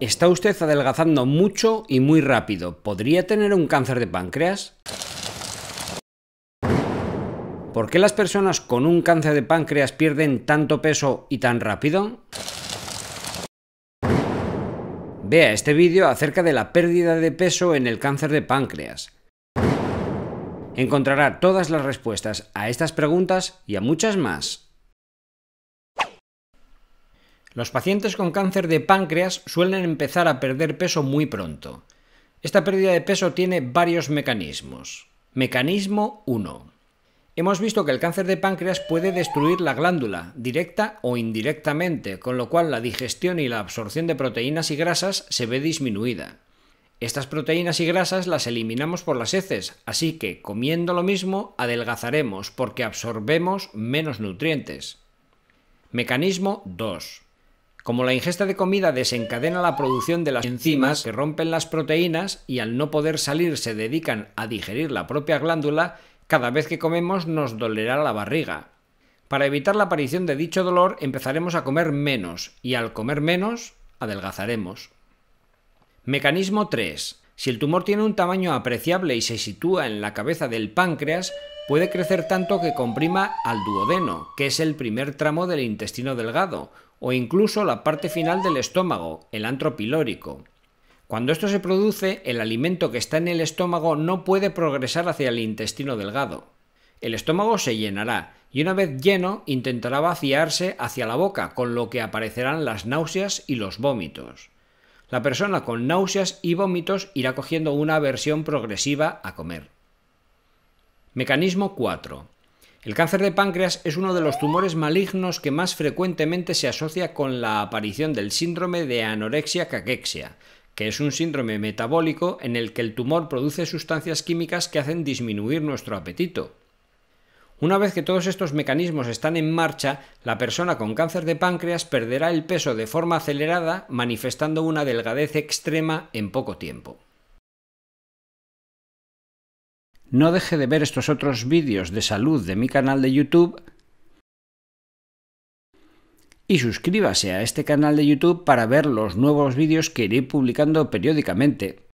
Está usted adelgazando mucho y muy rápido. ¿Podría tener un cáncer de páncreas? ¿Por qué las personas con un cáncer de páncreas pierden tanto peso y tan rápido? Vea este vídeo acerca de la pérdida de peso en el cáncer de páncreas. Encontrará todas las respuestas a estas preguntas y a muchas más. Los pacientes con cáncer de páncreas suelen empezar a perder peso muy pronto. Esta pérdida de peso tiene varios mecanismos. Mecanismo 1. Hemos visto que el cáncer de páncreas puede destruir la glándula, directa o indirectamente, con lo cual la digestión y la absorción de proteínas y grasas se ve disminuida. Estas proteínas y grasas las eliminamos por las heces, así que comiendo lo mismo adelgazaremos porque absorbemos menos nutrientes. Mecanismo 2. Como la ingesta de comida desencadena la producción de las enzimas que rompen las proteínas y al no poder salir se dedican a digerir la propia glándula, cada vez que comemos nos dolerá la barriga. Para evitar la aparición de dicho dolor empezaremos a comer menos y al comer menos adelgazaremos. Mecanismo 3. Si el tumor tiene un tamaño apreciable y se sitúa en la cabeza del páncreas, puede crecer tanto que comprima al duodeno, que es el primer tramo del intestino delgado, o incluso la parte final del estómago, el antro pilórico. Cuando esto se produce, el alimento que está en el estómago no puede progresar hacia el intestino delgado. El estómago se llenará y una vez lleno intentará vaciarse hacia la boca, con lo que aparecerán las náuseas y los vómitos. La persona con náuseas y vómitos irá cogiendo una aversión progresiva a comer. Mecanismo 4. El cáncer de páncreas es uno de los tumores malignos que más frecuentemente se asocia con la aparición del síndrome de anorexia caquexia, que es un síndrome metabólico en el que el tumor produce sustancias químicas que hacen disminuir nuestro apetito. Una vez que todos estos mecanismos están en marcha, la persona con cáncer de páncreas perderá el peso de forma acelerada, manifestando una delgadez extrema en poco tiempo no deje de ver estos otros vídeos de salud de mi canal de YouTube y suscríbase a este canal de YouTube para ver los nuevos vídeos que iré publicando periódicamente.